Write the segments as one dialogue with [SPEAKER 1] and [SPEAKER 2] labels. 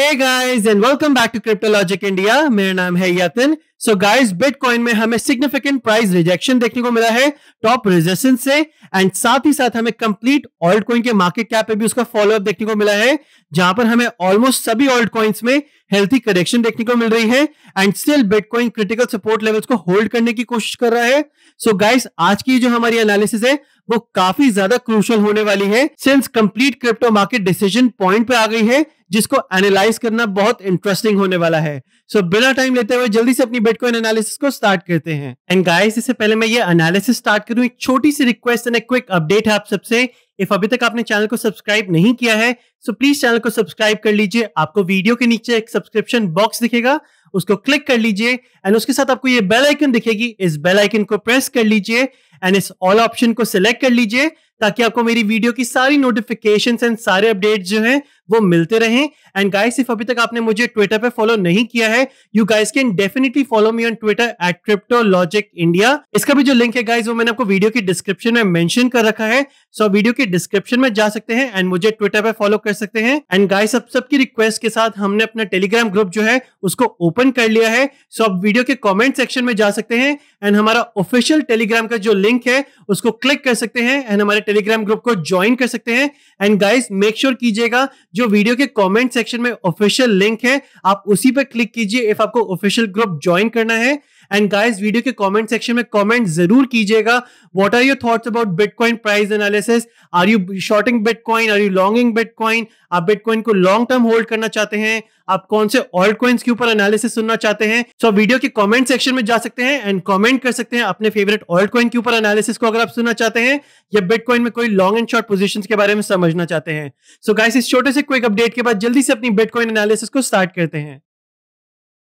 [SPEAKER 1] Hey guys and welcome back to Cryptologic India मेरा नाम है यतिन सो गाइस बिटकॉइन में हमें सिग्निफिकेंट प्राइस रिजेक्शन देखने को मिला है टॉप रेजिस्टेंस से एंड साथ ही साथ हमें कंप्लीट ऑल्ट कॉइन के मार्केट कैप पे भी उसका फॉलोअप देखने को मिला है जहां पर हमें ऑलमोस्ट सभी ऑल्ट कॉइन्स में हेल्थी करेक्शन देखने को मिल रही है and still bitcoin critical support levels को होल्ड करने की कोशिश कर रहा है सो so गाइस आज की जो हमारी एनालिसिस है वो काफी ज्यादा क्रूशल होने वाली है since complete crypto market decision point पे आ गई है जिसको एनालाइज करना बहुत इंटरेस्टिंग होने वाला है सो so, बिना टाइम लेते हुए जल्दी से अपनी बिटकॉइन एनालिसिस को स्टार्ट करते हैं एंड गाइस इससे पहले मैं ये एनालिसिस स्टार्ट करूं एक छोटी सी रिक्वेस्ट एंड क्विक अपडेट है आप सबसे इफ अभी तक आपने चैनल को सब्सक्राइब नहीं किया है सो प्लीज चैनल को सब्सक्राइब कर लीजिए आपको वीडियो के नीचे एक सब्सक्रिप्शन बॉक्स दिखेगा उसको क्लिक कर लीजिए एंड उसके साथ आपको ये बेल आइकन दिखेगी इस बेल आइकन को प्रेस कर लीजिए एंड इस ऑल ऑप्शन को सिलेक्ट कर लीजिए ताकि आपको मेरी वीडियो की सारी नोटिफिकेशन एंड सारे अपडेट जो है वो मिलते रहें एंड गाइस इफ अभी तक आपने मुझे ट्विटर पे फॉलो नहीं किया है you guys can definitely follow me on Twitter at Cryptologic India इसका भी जो लिंक है गाइस वो मैंने आपको वीडियो की डिस्क्रिप्शन में मेंशन कर रखा है सो so, वीडियो के डिस्क्रिप्शन में जा सकते हैं एंड मुझे ट्विटर पे फॉलो कर सकते हैं एंड गाइस अब सबकी रिक्वेस्ट के साथ हमने अपना टेलीग्राम ग्रुप जो है उसको ओपन कर लिया है सो so, आप वीडियो के कॉमेंट सेक्शन में जा सकते हैं एंड हमारा ऑफिशियल टेलीग्राम का जो लिंक है उसको क्लिक कर सकते हैं एंड हमारे टेलीग्राम ग्रुप को ज्वाइन कर सकते हैं एंड गाइस मेक श्योर कीजिएगा जो वीडियो के कमेंट सेक्शन में ऑफिशियल लिंक है आप उसी पर क्लिक कीजिए इफ आपको ऑफिशियल ग्रुप ज्वाइन करना है एंड गाइस वीडियो के कमेंट सेक्शन में कमेंट जरूर कीजिएगा what are your thoughts about bitcoin price analysis are you shorting bitcoin are you longing bitcoin आप बिटकॉइन को लॉन्ग टर्म होल्ड करना चाहते हैं आप कौन से ऑल्ड कॉइन्स के ऊपर एनालिसिस सुनना चाहते हैं सो so, वीडियो के कमेंट सेक्शन में जा सकते हैं एंड कमेंट कर सकते हैं अपने फेवरेट ऑल्ड कॉइन के ऊपर एनालिसिस को अगर आप सुनना चाहते हैं या बिटकॉइन में कोई लॉन्ग एंड शॉर्ट पोजीशंस के बारे में समझना चाहते हैं सो so, गाइस इस छोटे से क्विक अपडेट के बाद जल्दी से अपनी बिटकॉइन एनालिसिस को स्टार्ट करते हैं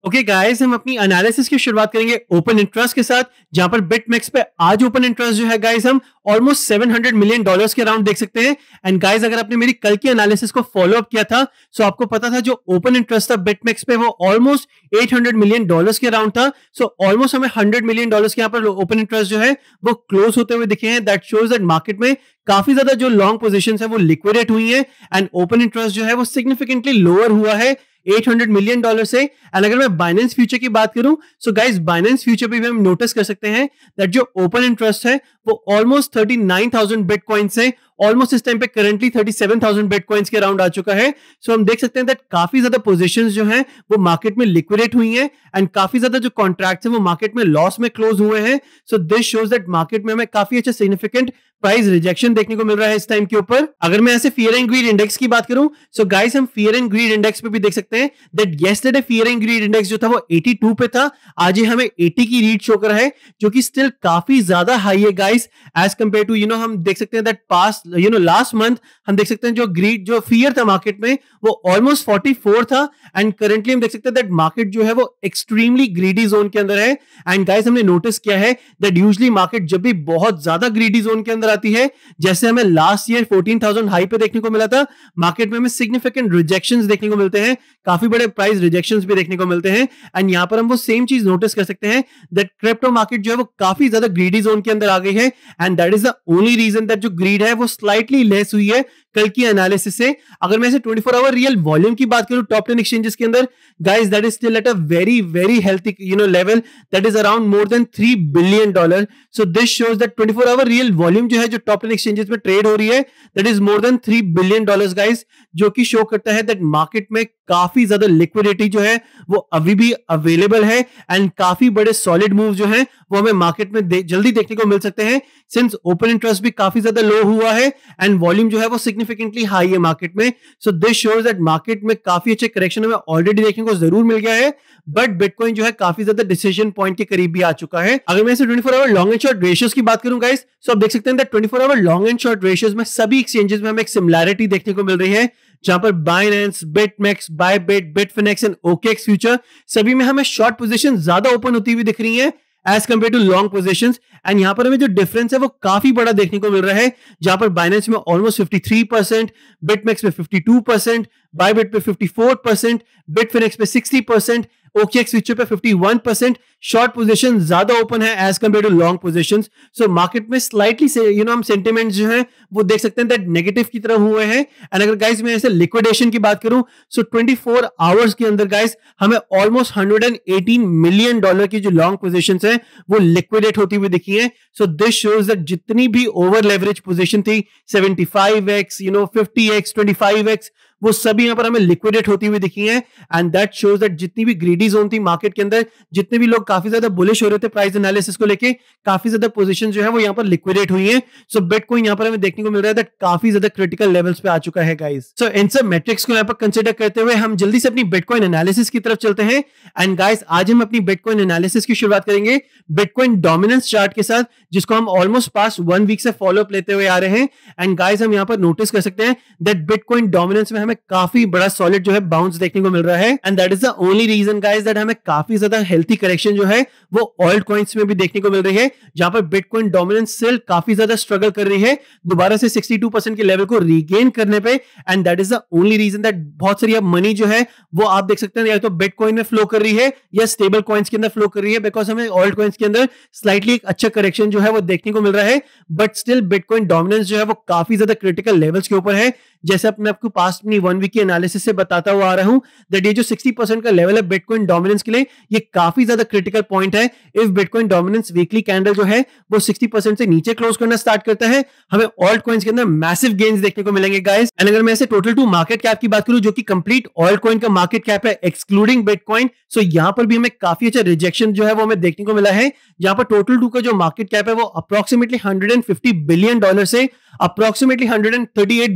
[SPEAKER 1] ओके okay गाइस हम अपनी एनालिसिस की शुरुआत करेंगे ओपन इंटरेस्ट के साथ जहां पर बिटमेक्स पे आज ओपन इंटरेस्ट जो है गाइस हम ऑलमोस्ट 700 मिलियन डॉलर्स के अराउंड देख सकते हैं एंड गाइस अगर आपने मेरी कल की एनालिसिस को फॉलो अप किया था सो आपको पता था जो ओपन इंटरेस्ट था बिटमेक्स पे वो ऑलमोस्ट 800 मिलियन डॉलर्स के अराउंड था सो ऑलमोस्ट हमें 100 मिलियन डॉलर्स के यहाँ पर ओपन इंटरेस्ट जो है वो क्लोज होते हुए दिखे हैं दैट शोज दैट मार्केट में काफी ज्यादा जो लॉन्ग पोजिशन है वो लिक्विडेट हुई है एंड ओपन इंटरेस्ट जो है वो सिग्निफिकेंटली लोअर हुआ है 800 मिलियन डॉलर से एंड अगर मैं बाइनेंस फ्यूचर की बात करूं सो गाइस बाइनेंस फ्यूचर पे भी हम नोटिस कर सकते हैं दैट जो ओपन इंटरेस्ट है वो ऑलमोस्ट 39000 बिटकॉइन है ऑलमोस्ट इस टाइम पे करंटली 37000 बिटकॉइंस के अराउंड आ चुका है सो so हम देख सकते हैं दैट काफी ज्यादा पोजीशंस जो हैं वो मार्केट में लिक्विडेट हुई हैं एंड काफी ज्यादा जो कॉन्ट्रैक्ट्स हैं वो मार्केट में लॉस में क्लोज हुए हैं so this shows that market में हमें काफी अच्छा सिग्निफिकेंट प्राइस रिजेक्शन देखने को मिल रहा है इस टाइम के ऊपर अगर मैं ऐसे फियर एंड ग्रीड इंडेक्स की बात करूं सो गाइस हम फियर एंड ग्रीड इंडेक्स पे भी देख सकते हैं that yesterday fear and greed index जो था वो 82 पे था आज ये हमें 80 की रीड शो कर रहा है जो कि स्टिल काफी ज्यादा हाई है guys as compare to you know हम देख सकते हैं that past you know last month हम देख सकते हैं जो ग्रीड जो फियर था मार्केट में वो ऑलमोस्ट फोर्टी था एंड करेंटली हम देख सकते हैं दैट मार्केट जो है वो एक्सट्रीमली ग्रीडी जोन के अंदर है एंड गाइस हमने नोटिस किया है दैट यूजली मार्केट जब भी बहुत ज्यादा ग्रीडी जोन के अंदर आती है जैसे हमें लास्ट ईयर 14,000 हाई पे देखने को मिला था मार्केट में हमें सिग्निफिकेंट रिजेक्शन देखने को मिलते हैं काफी बड़े प्राइस रिजेक्शन भी देखने को मिलते हैं एंड यहाँ पर हम वो सेम चीज नोटिस कर सकते हैं दैट क्रिप्टो मार्केट जो है वो काफी ज्यादा ग्रीडी जोन के अंदर आ गई है and that is the only reason that जो ग्रीड है वो स्लाइटली लेस हुई है कल की एनालिसिस से अगर मैं twenty four hour real volume की बात करूं टॉप टेन एक्सचेंजेस के अंदर guys that is still at a very very healthy you know level that is around more than three billion dollar so this shows that twenty four hour real volume जो है जो top ten exchanges में trade हो रही है that is more than three billion dollar guys जो कि show करता है दैट मार्केट में काफी ज्यादा लिक्विडिटी जो है वो अभी भी अवेलेबल है एंड काफी बड़े सॉलिड मूव जो है वो हमें मार्केट में दे, जल्दी देखने को मिल सकते हैं सिंस ओपन इंटरेस्ट भी काफी ज्यादा लो हुआ है एंड वॉल्यूम जो है वो सिग्निफिकेंटली हाई है मार्केट में so this shows that market में काफी अच्छे करेक्शन हमें ऑलरेडी देखने को जरूर मिल गया है बट बिटकॉइन जो है काफी ज्यादा डिसीजन पॉइंट के करीब भी आ चुका है अगर मैं twenty four hour long and short ratios की बात करूं गाइस सो तो आप देख सकते हैं twenty four hour long and short ratios में सभी एक्सचेंजेस में हमें एक सिमिलैरिटी देखने को मिल रही है जहां पर Binance BitMEX Bybit Bitfinex and OKEx future सभी में हमें शॉर्ट पोजिशन ज्यादा ओपन होती हुई दिख रही है as compare to long position and यहां पर हमें जो डिफरेंस है वो काफी बड़ा देखने को मिल रहा है जहां पर बाइनेंस में almost fifty three percent BitMEX में टू परसेंट बायबिट पे फिफ्टी फोर परसेंट बिटफिनेक्स पे सिक्सटी परसेंट ओकेएक्स फ्यूचर पे 51 परसेंट शॉर्ट पोजिशन ज्यादा ओपन है as compare to long position so market में स्लाइटली यू नो हम sentiment जो है वो देख सकते हैं दैट नेगेटिव की तरह हुए हैं एंड अगर गाइस मैं ऐसे लिक्विडेशन की बात करूं सो so ट्वेंटी आवर्स के अंदर गाइस हमें ऑलमोस्ट हंड्रेड मिलियन डॉलर की जो लॉन्ग पोजिशन है वो लिक्विडेट होती हुई दिखी है सो दिस शोज दैट जितनी भी ओवर लेवरेज पोजिशन थी seventy five x you know fifty x twenty five x वो सभी यहाँ पर हमें लिक्विडेट होती हुई दिखी है एंड दैट शोज दैट जितनी भी ग्रीडी जोन थी मार्केट के अंदर जितने भी लोग काफी ज्यादा बुलिश हो रहे थे प्राइस एनालिसिस को लेकर काफी ज्यादा पोजिशन जो है वो यहाँ पर लिक्विडेट हुई है सो बेट को यहाँ पर हमें देखने को मिल रहा है दैट काफी ज्यादा क्रिटिकल लेवल्स पे आ चुका है गाइज सो इन सब मेट्रिक्स को यहाँ पर कंसिडर करते हुए हम जल्दी से अपनी बिटकॉइन एनालिसिस की तरफ चलते हैं एंड गाइस आज हम अपनी बिटकॉइन एनालिसिस की शुरुआत करेंगे बिटकॉइन डोमिनेंस चार्ट के साथ जिसको हम ऑलमोस्ट पास वन वीक से फॉलोअप लेते हुए आ रहे हैं एंड गाइस हम यहाँ पर नोटिस कर सकते हैं दैट बिटकॉइन डोमिनेंस में हमें हमें काफी बड़ा सॉलिड जो है बाउंस देखने को मिल रहा है and that is the only reason guys that हमें काफी ज्यादा हेल्थी करेक्शन जो है वो ऑल्ड कॉइन्स में भी देखने को मिल रही है जहां पर बिटकॉइन डोमिनेंस सेल काफी ज्यादा स्ट्रगल कर रही है दोबारा से सिक्सटी के लेवल को रिगेन करने पे and that is the only reason that बहुत सारी अब मनी जो है वो आप देख सकते हैं या तो बिटकॉइन में फ्लो कर रही है या स्टेबल कॉइन्स के अंदर फ्लो कर रही है बिकॉज हमें ऑल्ड कॉइन्स के अंदर स्लाइटली एक अच्छा करेक्शन जो है वो देखने को मिल रहा है बट स्टिल बिटकॉइन डोमिनेंस जो है वो काफी ज्यादा क्रिटिकल लेवल्स के ऊपर है जैसे अब मैं आपको पास्ट में वन वीक की एनालिसिस से बताता हुआ आ रहा हूं दैट ये जो 60 परसेंट का लेवल है बिटकॉइन डोमिनेंस के लिए ये काफी ज्यादा क्रिटिकल पॉइंट है if bitcoin dominance weekly candle जो है वो 60 परसेंट से नीचे क्लोज करना स्टार्ट करता है हमें ऑल्ट कॉइन्स के अंदर मैसिव गेन्स देखने को मिलेंगे गाइस एंड अगर मैं ऐसे टोटल टू मार्केट कैप की बात करूं जो कि कंप्लीट ऑल्ट कॉइन का मार्केट कैप है एक्सक्लूडिंग बिटकॉइन सो यहां पर भी हमें काफी अच्छा रिजेक्शन जो है वो हमें देखने को मिला है यहाँ पर टोटल टू का जो मार्केट कैप है वो अप्रोक्सीमेटली हंड्रेड बिलियन डॉलर से अप्रोक्सीमेटली हंड्रेड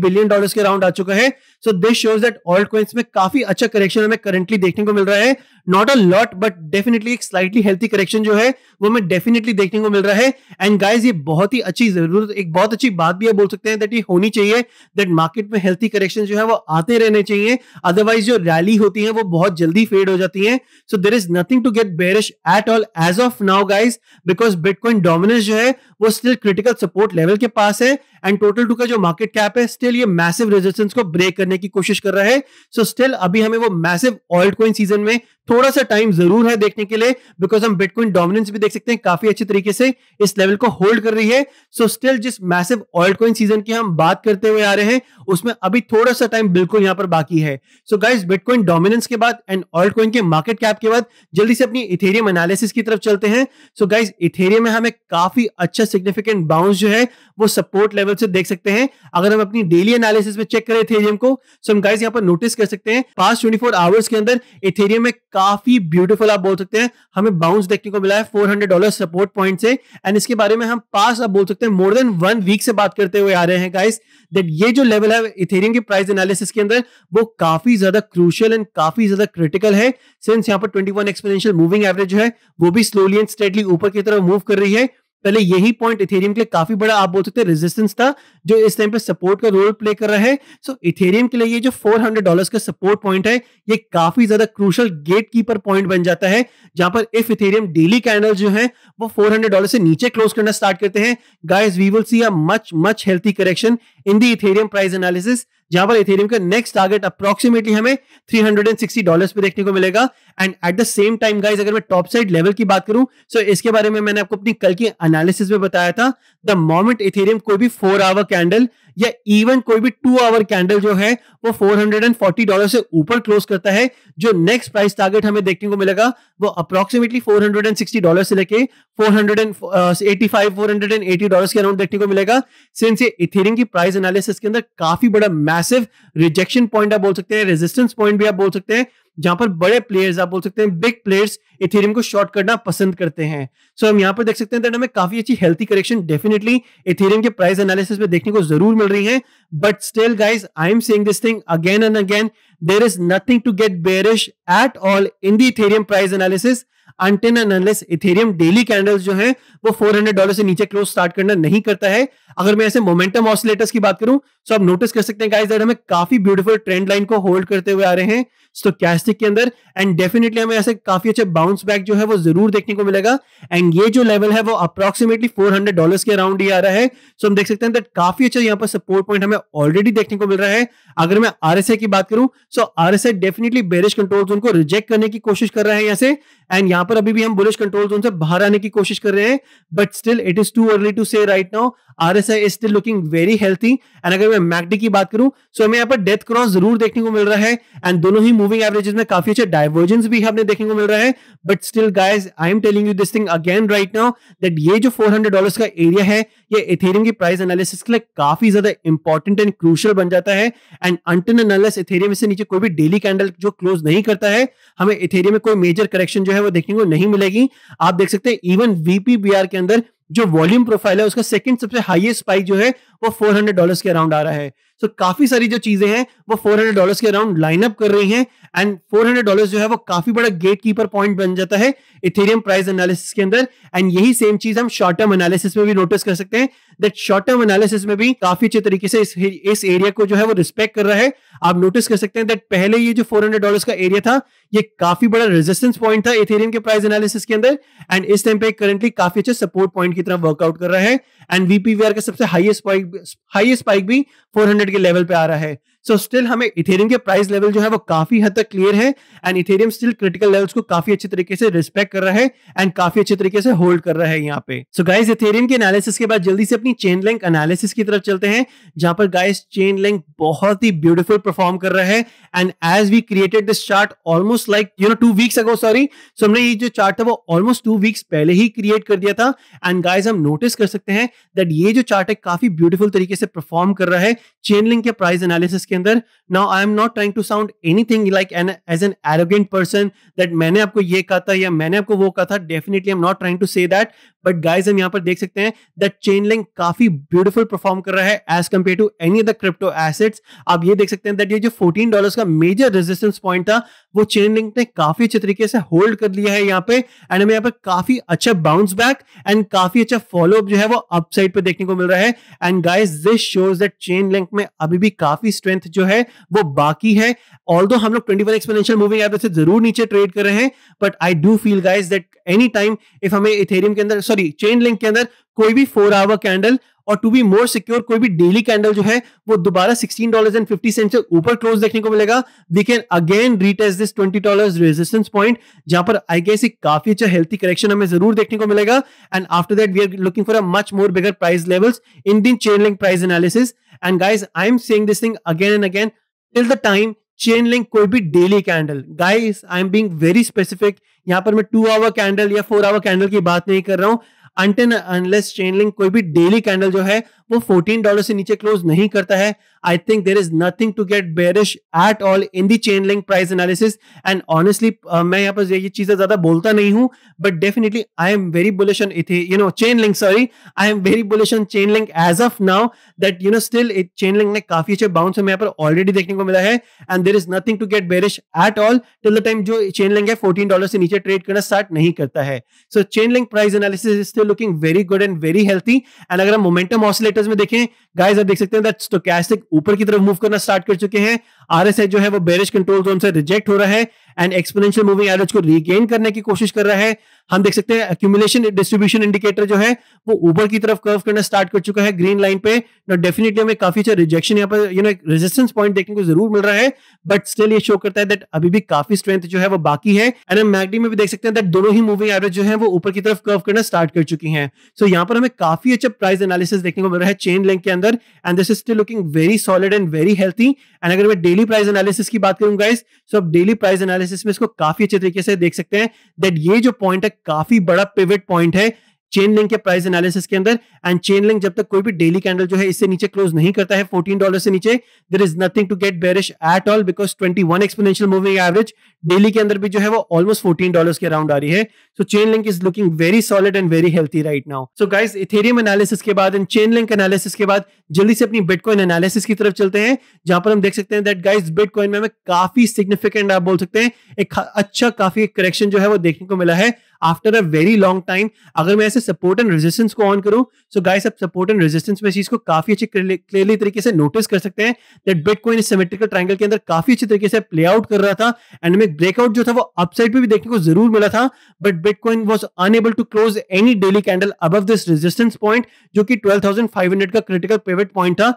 [SPEAKER 1] बिलियन डॉलर के राउंड आ चुका है so this shows that altcoins में काफी अच्छा करेक्शन हमें करंटली देखने को मिल रहा है not a lot but definitely एक स्लाइटली हेल्थी करेक्शन जो है वो हमें डेफिनेटली देखने को मिल रहा है एंड गाइज ये बहुत ही अच्छी जरूरत एक बहुत अच्छी बात भी है बोल सकते हैं दैट ये होनी चाहिए दैट मार्केट में हेल्थी करेक्शन जो है वो आते रहने चाहिए अदरवाइज जो रैली होती है वो बहुत जल्दी फेड हो जाती है so there is nothing to get bearish at all as of now guys because bitcoin dominance जो है वो स्टिल क्रिटिकल सपोर्ट लेवल के पास है एंड टोटल टू का जो मार्केट कैप है स्टिल ये मैसिव रेजिस्टेंस को ब्रेक करने करने की कोशिश कर रहा है सो so स्टिल अभी हमें वो मैसिव ऑल्ट कॉइन सीजन में थोड़ा सा टाइम जरूर है देखने के लिए बिकॉज हम बिटकॉइन डोमिनेंस भी देख सकते हैं काफी अच्छे तरीके से इस लेवल को होल्ड कर रही है सो so स्टिल जिस मैसिव ऑल्ट कॉइन सीजन की हम बात करते हुए आ रहे हैं उसमें अभी थोड़ा सा टाइम बिल्कुल यहां पर बाकी है सो गाइज बिटकॉइन डोमिनेंस के बाद एंड ऑल्ट कॉइन के मार्केट कैप के बाद जल्दी से अपनी इथेरियम एनालिसिस की तरफ चलते हैं सो गाइज इथेरियम में हमें काफी अच्छा सिग्निफिकेंट बाउंस जो है वो सपोर्ट लेवल से देख सकते हैं अगर हम अपनी डेली एनालिसिस में चेक करें इथेरियम को सो हम गाइस यहाँ पर नोटिस कर सकते हैं पास्ट 24 फोर आवर्स के अंदर इथेरियम में काफी ब्यूटीफुल आप बोल सकते हैं हमें बाउंस देखने को मिला है 400 डॉलर सपोर्ट पॉइंट से एंड इसके बारे में हम पास आप बोल सकते हैं मोर देन वन वीक से बात करते हुए आ रहे हैं गाइस दैट ये जो लेवल है इथेरियम के प्राइस एनालिसिस के अंदर वो काफी ज्यादा क्रूशियल एंड काफी ज्यादा क्रिटिकल है सिंस यहाँ पर ट्वेंटी एक्सपोनेंशियल मूविंग एवरेज है वो भी स्लोली एंड स्टेडली ऊपर की तरफ मूव कर रही है पहले यही पॉइंट इथेरियम के लिए काफी बड़ा आप बोल सकते हैं रेजिस्टेंस था जो इस टाइम पे सपोर्ट का रोल प्ले कर रहा है सो so, इथेरियम के लिए ये जो 400 डॉलर्स का सपोर्ट पॉइंट है ये काफी ज्यादा क्रूशल गेट कीपर पॉइंट बन जाता है जहां पर इफ इथेरियम डेली कैंडल जो है वो 400 डॉलर से नीचे क्लोज करना स्टार्ट करते हैं guys we will see a much much healthy correction in the Ethereum price analysis जहां पर इथेरियम का नेक्स्ट टारगेट अप्रोक्सीमेटली हमें 360 डॉलर्स पे देखने को मिलेगा and at the same time guys अगर मैं टॉप साइड लेवल की बात करूं सो so इसके बारे में मैंने आपको अपनी कल की एनालिसिस में बताया था द मोमेंट इथेरियम कोई भी फोर आवर कैंडल या इवन कोई भी टू आवर कैंडल जो है वो 440 डॉलर से ऊपर क्लोज करता है जो नेक्स्ट प्राइस टारगेट हमें देखने को मिलेगा वो अप्रोक्सीमेटली 460 डॉलर से लेके 485 480 डॉलर के अराउंड देखने को मिलेगा सिंस ये इथेरियम की प्राइस एनालिसिस के अंदर काफी बड़ा मैसिव रिजेक्शन पॉइंट आप बोल सकते हैं रेजिस्टेंस पॉइंट भी आप बोल सकते हैं जहां पर बड़े प्लेयर्स आप बोल सकते हैं बिग प्लेयर्स इथेरियम को शॉर्ट करना पसंद करते हैं सो so, हम यहां पर देख सकते हैं हमें काफी अच्छी हेल्थी करेक्शन डेफिनेटली इथेरियम के प्राइस एनालिसिस में देखने को जरूर मिल रही है but still guys I am seeing this thing again and again there is nothing to get bearish at all in the Ethereum price analysis unless Ethereum daily candles जो है वो 400 डॉलर से नीचे क्लोज स्टार्ट करना नहीं करता है अगर मैं ऐसे मोमेंटम ऑसिलेटर्स की बात करूं तो आप नोटिस कर सकते हैं गाइस दैट हमें काफी ब्यूटीफुल ट्रेंड लाइन को होल्ड करते हुए आ रहे हैं तो कैस्टिक के अंदर एंड डेफिनेटली हमें ऐसे काफी अच्छे बाउंस बैक जो है वो जरूर देखने को मिलेगा एंड ये जो लेवल है वो अप्रोक्सीमेटली फोर हंड्रेड डॉलर के अराउंड ही आ रहा है सो हम देख सकते हैं दैट काफी अच्छा यहाँ पर सपोर्ट पॉइंट हमें ऑलरेडी देखने को मिल रहा है अगर मैं आरएसए की बात करूं so RSI definitely bearish control zone को रिजेक्ट करने की कोशिश कर रहा है यहाँ से एंड यहाँ पर अभी भी हम बुलिश कंट्रोल जोन से बाहर आने की कोशिश कर रहे हैं but still it is too early to say right now R S है still looking very healthy and अगर मैं मैगडी की बात करूं सो हमें यहाँ पर डेथ क्रॉस जरूर देखने को मिल रहा है एंड दोनों ही मूविंग एवरेजेस में काफी अच्छे डाइवर्जेंस भी हमने देखने को मिल रहा है but still guys I am telling you this thing again right now that ये जो फोर हंड्रेड डॉलर का एरिया है ये इथेरियम की प्राइस एनालिसिस के लिए काफी ज्यादा इंपॉर्टेंट एंड क्रूशल बन जाता है एंड अंटन एनालिस इथेरियम से नीचे कोई भी डेली कैंडल जो क्लोज नहीं करता है हमें इथेरियम में कोई मेजर करेक्शन जो है वो देखने को नहीं मिलेगी आप देख सकते हैं इवन वीपीबीआर के अंदर जो वॉल्यूम प्रोफाइल है उसका सेकंड सबसे हाईएस्ट स्पाइक जो है वो 400 डॉलर्स के अराउंड आ रहा है सो so, काफी सारी जो चीजें हैं वो 400 डॉलर्स के अराउंड लाइनअप कर रही हैं एंड 400 डॉलर्स जो है वो काफी बड़ा गेट कीपर पॉइंट बन जाता है इथेरियम प्राइस एनालिसिस के अंदर एंड यही सेम चीज हम शॉर्ट टर्म एनालिसिस में भी नोटिस कर सकते हैं दैट शॉर्ट टर्म एनालिसिस में भी काफी अच्छे तरीके से इस, इस एरिया को जो है वो रिस्पेक्ट कर रहा है आप नोटिस कर सकते हैं दैट पहले ये जो 400 डॉलर्स का एरिया था ये काफी बड़ा रेजिस्टेंस पॉइंट था इथेरियम के प्राइस एनालिसिस के अंदर एंड इस टाइम पे करंटली काफी अच्छे सपोर्ट पॉइंट की तरफ वर्कआउट कर रहा है एंड वीपीवीआर का सबसे हाईएस्ट स्पाइक हाईएस्ट स्पाइक भी 400 के लेवल पे आ रहा है सो so स्टिल हमें इथेरियम के प्राइस लेवल जो है वो काफी हद तक क्लियर है and Ethereum still critical levels को काफी अच्छे तरीके से रिस्पेक्ट कर रहा है एंड काफी अच्छे तरीके से होल्ड कर रहा है यहाँ पे सो गाइज इथेरियम के एनालिसिस के बाद जल्दी से अपनी चेन लेंक एनालिसिस की तरफ चलते हैं जहां पर गाइज चेन लेंक बहुत ही ब्यूटिफुल परफॉर्म कर रहा है and as we created this chart almost like you know two weeks ago sorry so हमने ये जो चार्ट था वो ऑलमोस्ट टू वीक्स पहले ही क्रिएट कर दिया था एंड गाइज हम नोटिस कर सकते हैं दैट ये जो चार्ट है काफी ब्यूटिफुल तरीके से परफॉर्म कर रहा है चेन लिंक के प्राइस एनालिसिस के के अंदर now I am not trying to sound anything like an as an arrogant person that मैंने आपको ये कहा था या मैंने आपको वो कहा था definitely I am not trying to say that but guys हम यहाँ पर देख सकते हैं द चेन लिंक काफी ब्यूटीफुल परफॉर्म कर रहा है as compare to any other crypto assets आप ये देख सकते हैं दैट ये जो फोर्टीन डॉलर का मेजर रेजिस्टेंस पॉइंट था वो चेन लिंक ने काफी अच्छे तरीके से होल्ड कर लिया है यहाँ पे एंड हमें यहाँ पर काफी अच्छा बाउंस बैक एंड काफी अच्छा फॉलो अप जो है वो अपसाइड पे देखने को मिल रहा है and guys this shows that Chainlink में अभी भी काफी स्ट्रेंथ जो है वो बाकी है ऑल दो हम लोग ट्वेंटी वन एक्सपोनेंशियल मूविंग एप से जरूर नीचे ट्रेड कर रहे हैं but I do feel guys that any time if हमें इथेरियम के अंदर सॉरी चेन लिंक के अंदर कोई भी फोर आवर कैंडल और टू बी मोर सिक्योर कोई भी डेली कैंडल जो है वो दोबारा sixteen dollar and fifty cent से ऊपर क्लोज देखने को मिलेगा we can again retest this twenty dollar resistance point जहां पर आई गेस एक काफी अच्छा हेल्थी करेक्शन हमें जरूर देखने को मिलेगा and after that we are looking for a much more bigger price levels in the Chainlink price analysis and guys I am saying this thing again and again till the time Chainlink कोई भी daily candle guys I am being very specific यहां पर मैं two hour candle या four hour candle की बात नहीं कर रहा हूं अनटेन अनलेस चेनलिंग कोई भी डेली कैंडल जो है वो 14 डॉलर से नीचे क्लोज नहीं करता है I think there is nothing to get bearish at all in the Chainlink price analysis and honestly मैं यहाँ पर ये चीजें ज्यादा बोलता नहीं हूँ but definitely I am very bullish on Ether you know Chainlink sorry I am very bullish on Chainlink as of now that you know still Chainlink ने काफी अच्छे बाउंस हमें यहाँ पर ऑलरेडी देखने को मिला है and there is nothing to get bearish at all till the time जो चेन लिंक है फोर्टीन डॉलर से नीचे ट्रेड करना स्टार्ट नहीं करता है so Chainlink price analysis still looking very good and very healthy and अगर हम मोमेंटम ऑसिलेटर्स में देखें गाइस आप देख सकते हैं दैट स्टोकैस्टिक ऊपर की तरफ मूव करना स्टार्ट कर चुके हैं आरएसआई जो है वो बेरिश कंट्रोल जोन से रिजेक्ट हो रहा है एंड एक्सपोनेंशियल मूविंग एवरेज को रिगेन करने की कोशिश कर रहा है हम देख सकते हैं अक्यूमुलेशन डिस्ट्रीब्यूशन इंडिकेटर जो है वो ऊपर की तरफ कर्व करना स्टार्ट कर चुका है ग्रीन लाइन पे डेफिनेटली हमें काफी अच्छा रिजेक्शन यहाँ पर यू नो रेजिस्टेंस पॉइंट देखने को जरूर मिल रहा है बट स्टिल ये शो करता है दैट अभी भी काफी स्ट्रेंथ जो है वो बाकी है एंड हम मैगडी में भी देख सकते हैं दैट दोनों ही मूविंग एवरेज जो है वो ऊपर की तरफ कर्व करना स्टार्ट कर चुकी है सो so, यहाँ पर हमें काफी अच्छा प्राइस एनालिसिस देखने को मिल रहा है चेन लिंक के अंदर and this is still looking very solid and very healthy and अगर मैं डेली डेली प्राइस एनालिसिस की बात करूंगा इस सो डेली प्राइस एनालिसिस में इसको काफी अच्छे तरीके से देख सकते हैं दैट ये जो पॉइंट है काफी बड़ा पिवट पॉइंट है चेन लिंक के प्राइस एनालिसिस के अंदर एंड चेन लिंक जब तक कोई भी डेली कैंडल जो है इससे नीचे क्लोज नहीं करता है फोर्टीन डॉलर से नीचे there is nothing to get bearish at all because twenty one exponential moving average daily के अंदर भी जो है वो ऑलमोस्ट फोर्टीन डॉलर के अराउंड आ रही है so Chainlink is looking very solid and very healthy right now so guys Ethereum analysis के बाद एंड चेन लिंक एनालिसिस के बाद जल्दी से अपनी बिटकॉइन एनालिसिस की तरफ चलते हैं जहां पर हम देख सकते हैं दैट गाइज बिटकॉइन में हमें काफी सिग्निफिकेंट आप बोल सकते हैं एक अच्छा काफी करेक्शन जो है वो देखने को मिला है after a very long time अगर मैं ऐसे सपोर्ट एंड रेजिस्टेंस को ऑन करूं सो गाइस अब सपोर्ट एंड रेजिस्टेंस में चीज को काफी अच्छे क्लियरली तरीके से नोटिस कर सकते हैं दैट बिटकॉइन इस सिमेट्रिकल ट्रायंगल के अंदर काफी अच्छे तरीके से प्ले आउट कर रहा था एंड में ब्रेकआउट जो था वो अपसाइड पे भी देखने को जरूर मिला था but bitcoin was unable to close any daily candle above this resistance point जो कि 12,500 का क्रिटिकल पेवेट पॉइंट था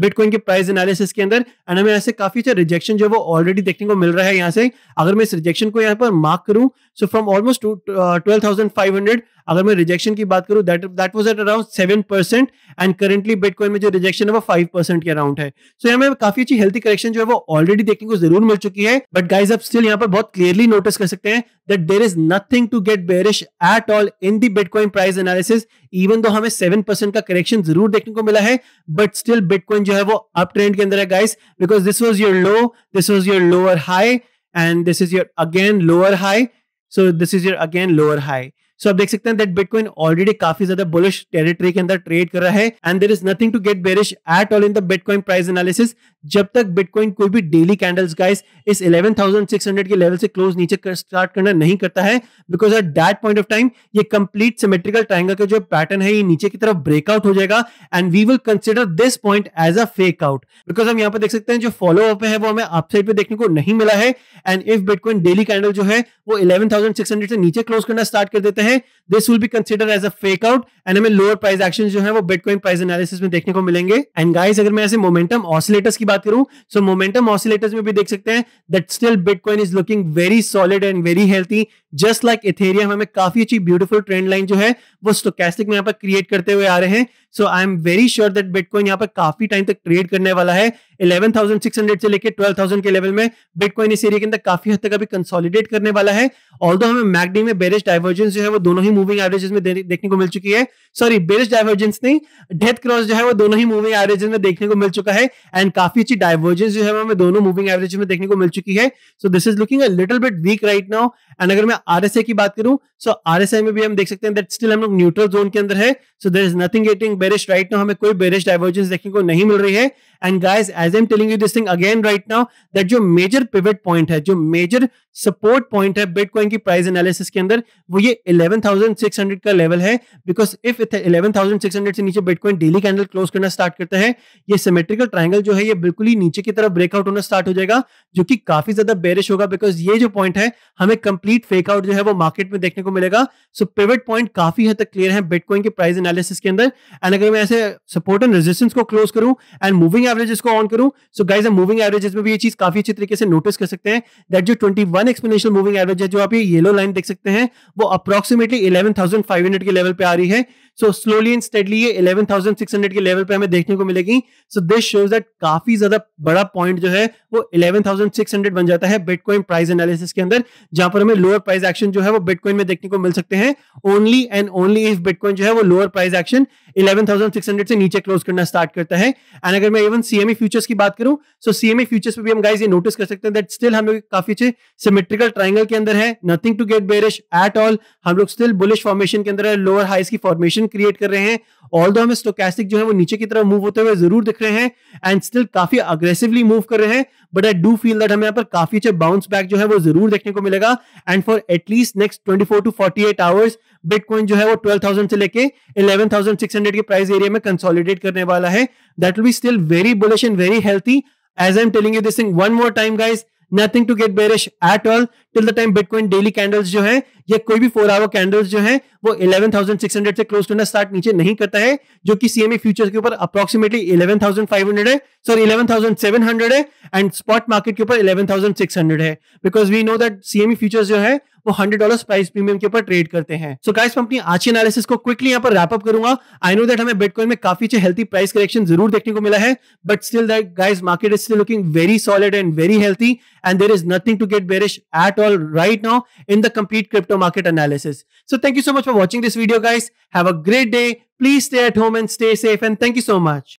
[SPEAKER 1] बिटकॉइन uh, के प्राइस एनालिसिस के अंदर एंड हमें ऐसे काफी अच्छा रिजेक्शन जो वो ऑलरेडी देखने को मिल रहा है यहाँ से अगर मैं इस रिजेक्शन को यहाँ पर मार्क करूं so from almost two uh, अगर मैं रिजेक्शन की बात करूं that that was at around seven percent and currently bitcoin में जो रिजेक्शन है वो फाइव परसेंट के अराउंड है सो so, हमें काफी अच्छी हेल्थी करेक्शन जो है वो ऑलरेडी देखने को जरूर मिल चुकी है बट गाइज अब स्टिल यहाँ पर बहुत क्लियरली नोटिस कर सकते हैं that there is nothing to get bearish at all in the bitcoin price analysis even though seven percent का करेक्शन जरूर देखने को मिला है बट स्टिल बिटकॉइन जो है वो अप ट्रेंड के अंदर है guys because this was your low this was your lower high and this is your again lower high So this is your again lower high. So so, आप देख सकते हैं दैट बिटकॉइन ऑलरेडी काफी ज्यादा bullish territory के अंदर trade कर रहा है and there is nothing to get bearish at all in the bitcoin price analysis जब तक बिटकॉइन कोई भी डेली कैंडल्स गाइस इस 11,600 के लेवल से क्लोज नीचे कर, स्टार्ट करना नहीं करता है because at that point of time ये कंप्लीट सिमेट्रिकल ट्राइंगल का जो पैटर्न है ये नीचे की तरफ ब्रेकआउट हो जाएगा and we will consider this point as a fake out because हम यहाँ पर देख सकते हैं जो फॉलो अप है वो हमें अपसाइड पे देखने को नहीं मिला है and if bitcoin daily candle जो है वो इलेवन से नीचे क्लोज करना स्टार्ट कर देते हैं हैं this will be consider as a fake out and हमें लोअर प्राइस एक्शन जो है वो बिटकॉइन प्राइस एनालिसिस में देखने को मिलेंगे एंड गाइस अगर मैं ऐसे मोमेंटम ऑसिलेटर्स की बात करूं सो मोमेंटम ऑसिलेटर्स में भी देख सकते हैं that still bitcoin is looking very solid and very healthy just like Ethereum हमें काफी अच्छी ब्यूटीफुल ट्रेंड लाइन जो है वो स्टोकैस्टिक में यहाँ पर क्रिएट करते हुए आ रहे हैं so I am very sure that bitcoin यहाँ पर काफी टाइम तक ट्रेड करने वाला है 11,600 से लेकर 12,000 के लेवल में बिटकॉइन इस एरिया के अंदर काफी हद तक अभी कंसोलिडेट करने वाला है ऑल हमें मैगडी में बेरिश डाइवर्जेंस जो है वो दोनों ही मूविंग एवरेजेस में देखने को मिल चुकी है सॉरी बेरिश डाइवर्जेंस नहीं डेथ क्रॉस जो है वो दोनों ही मूविंग एवरेजेस में देखने को मिल चुका है एंड काफी अच्छी डाइवर्जेंस जो है हमें दोनों मूविंग एवरेजेस में देखने को मिल चुकी है so this is looking little bit weak right now and अगर मैं आरएसए की बात करूं सो so आरएसए में भी हम देख सकते हैं दैट स्टिल हम लोग न्यूट्रल जोन के अंदर है so there is nothing getting getting bearish right now हमें कोई bearish divergence देखने को नहीं मिल रही है and guys as I'm telling you this thing again right now that जो major pivot point है जो major support point है bitcoin की price analysis के अंदर वो ये 11,600 का level है because if 11,600 से नीचे bitcoin daily candle close करना start करता है ये symmetrical triangle जो है ये बिल्कुल ही नीचे की तरफ breakout होना start हो जाएगा जो कि काफी ज्यादा bearish होगा because ये जो point है हमें complete fake out जो है वो market में देखने को मिलेगा so pivot point काफी हद तक क्लियर है बिटकॉइन के प्राइस एनालिसिस के अंदर एंड अगर मैं ऐसे सपोर्ट एंड रेजिस्टेंस को क्लोज करूं एंड मूविंग एवरेजेस को ऑन करूं सो गाइज हम मूविंग एवरेजेस में भी ये चीज काफी अच्छी तरीके से नोटिस कर सकते हैं दैट जो 21 एक्सपोनेंशियल मूविंग एवरेज है जो आप ये येलो लाइन देख सकते हैं वो अप्रोक्सीमेटली 11500 के लेवल पे आ रही है सो स्लोली एंड स्टेडली ये 11,600 के लेवल पे हमें देखने को मिलेगी सो दिस शोज दैट काफी ज्यादा बड़ा पॉइंट जो है वो 11,600 बन जाता है बिटकॉइन प्राइस एनालिसिस के अंदर जहां पर हमें लोअर प्राइस एक्शन जो है वो बिटकॉइन में देखने को मिल सकते हैं only and only if bitcoin जो है वो लोअर प्राइस एक्शन हंड्रेड से नीचे क्लोज करना स्टार्ट करता है एंड अगर मैं इवन सीएमई फ्यूचर्स की बात करूं सो सीएमई फ्यूचर्स पे भी हम गाइस ये नोटिस कर सकते हैं दैट स्टिल हम लोग काफी अच्छे सिमेट्रिकल ट्राइंगल के अंदर है nothing to get bearish at all हम लोग स्टिल बुलिश फॉर्मेशन के अंदर है लोअर हाइस की फॉर्मेशन क्रिएट कर रहे हैं ऑल दो हमें स्टोकैस्टिक जो है वो नीचे की तरफ मूव होते हुए जरूर दिख रहे हैं एंड स्टिल काफी अग्रेसिवली मूव कर रहे हैं but I do feel that हमें यहाँ पर काफी अच्छे बाउंस बैक जो है वो जरूर देखने को मिलेगा and for at least next twenty four to forty eight hours bitcoin जो है वो ट्वेल्व थाउजेंड से लेकर इलेवन थाउजेंड सिक्स हंड्रेड के प्राइस एरिया में कंसोलिडेट करने वाला है that will be still very bullish and very healthy as I am telling you this thing one more time guys nothing to get bearish at all till the time bitcoin daily candles जो है या कोई भी four our candles जो है वो 11,600 से close करना स्टार्ट नीचे नहीं करता है जो कि सीएमए फ्यूचर्स के ऊपर अप्रोक्सीमेटली 11,500 है सॉरी 11,700 है एंड स्पॉट मार्केट के ऊपर 11,600 है because we know that CME futures जो है वो हंड्रेड डॉलर प्राइस प्रीमियम के ऊपर ट्रेड करते हैं सो गाइस मैं अपनी आज एनालिसिस को क्विकली यहाँ पर रैपअप करूंगा आई नो दैट हमें बिटकॉइन में काफी अच्छे हेल्थी प्राइस करेक्शन जरूर देखने को मिला है but still that guys market is still looking very solid and very healthy and there is nothing to get bearish at all right now in the complete crypto market analysis so thank you so much for watching this video guys have a great day please stay at home and stay safe and thank you so much